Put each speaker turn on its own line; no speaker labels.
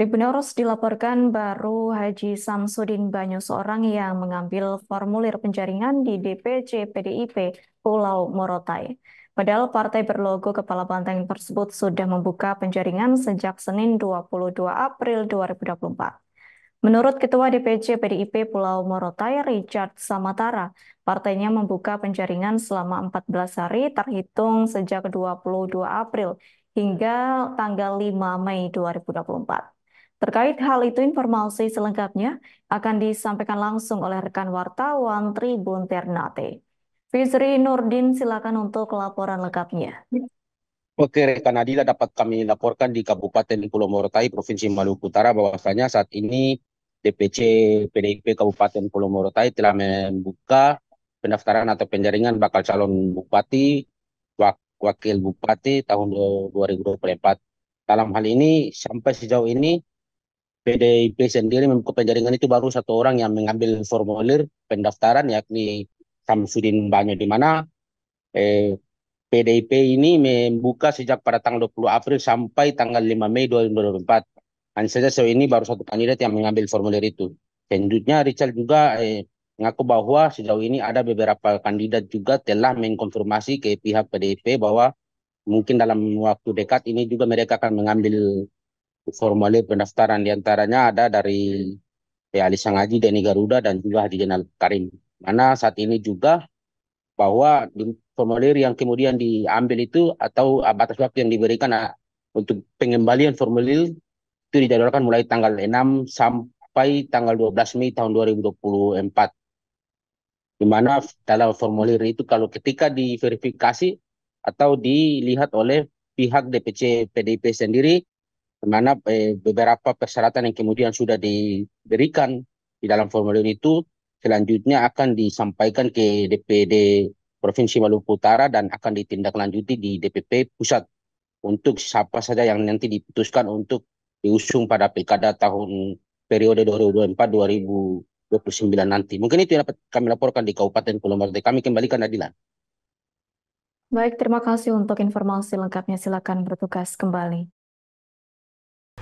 Tribunnews dilaporkan baru Haji Samsudin Banyu seorang yang mengambil formulir penjaringan di DPC PDIP Pulau Morotai. Padahal partai berlogo kepala banteng tersebut sudah membuka penjaringan sejak Senin 22 April 2024. Menurut Ketua DPC PDIP Pulau Morotai Richard Samatara, partainya membuka penjaringan selama 14 hari terhitung sejak 22 April hingga tanggal 5 Mei 2024. Terkait hal itu, informasi selengkapnya akan disampaikan langsung oleh rekan wartawan Tribun Ternate. Fizri Nurdin, silakan untuk laporan lengkapnya.
Oke, rekan Adila dapat kami laporkan di Kabupaten Pulau Morotai, Provinsi Maluku Utara, bahwasanya saat ini DPC PDIP Kabupaten Pulau Morotai telah membuka pendaftaran atau penjaringan bakal calon bupati, wakil bupati tahun 2024. Dalam hal ini sampai sejauh ini PDIP sendiri membuka penjaringan itu baru satu orang yang mengambil formulir pendaftaran yakni Samsudin Banyo di mana eh, PDIP ini membuka sejak pada tanggal 20 April sampai tanggal 5 Mei 2024. Dan saja sejauh ini baru satu kandidat yang mengambil formulir itu. Selanjutnya Richard juga eh, mengaku bahwa sejauh ini ada beberapa kandidat juga telah mengkonfirmasi ke pihak PDIP bahwa mungkin dalam waktu dekat ini juga mereka akan mengambil formulir pendaftaran diantaranya ada dari ya, Ali Sangaji, Deni Garuda, dan juga Haji Jenal Karim. Mana saat ini juga bahwa formulir yang kemudian diambil itu atau batas waktu yang diberikan uh, untuk pengembalian formulir itu dijadwalkan mulai tanggal 6 sampai tanggal 12 Mei tahun 2024. Di mana dalam formulir itu kalau ketika diverifikasi atau dilihat oleh pihak DPC PDIP sendiri mana eh, beberapa persyaratan yang kemudian sudah diberikan di dalam formulir itu selanjutnya akan disampaikan ke DPD Provinsi Maluku Utara dan akan ditindaklanjuti di DPP pusat untuk siapa saja yang nanti diputuskan untuk diusung pada pilkada tahun periode 2024-2029 nanti. Mungkin itu yang dapat kami laporkan di Kabupaten Pulau Merdeka. Kami kembalikan Adilan.
Baik, terima kasih untuk informasi lengkapnya. Silakan bertugas kembali.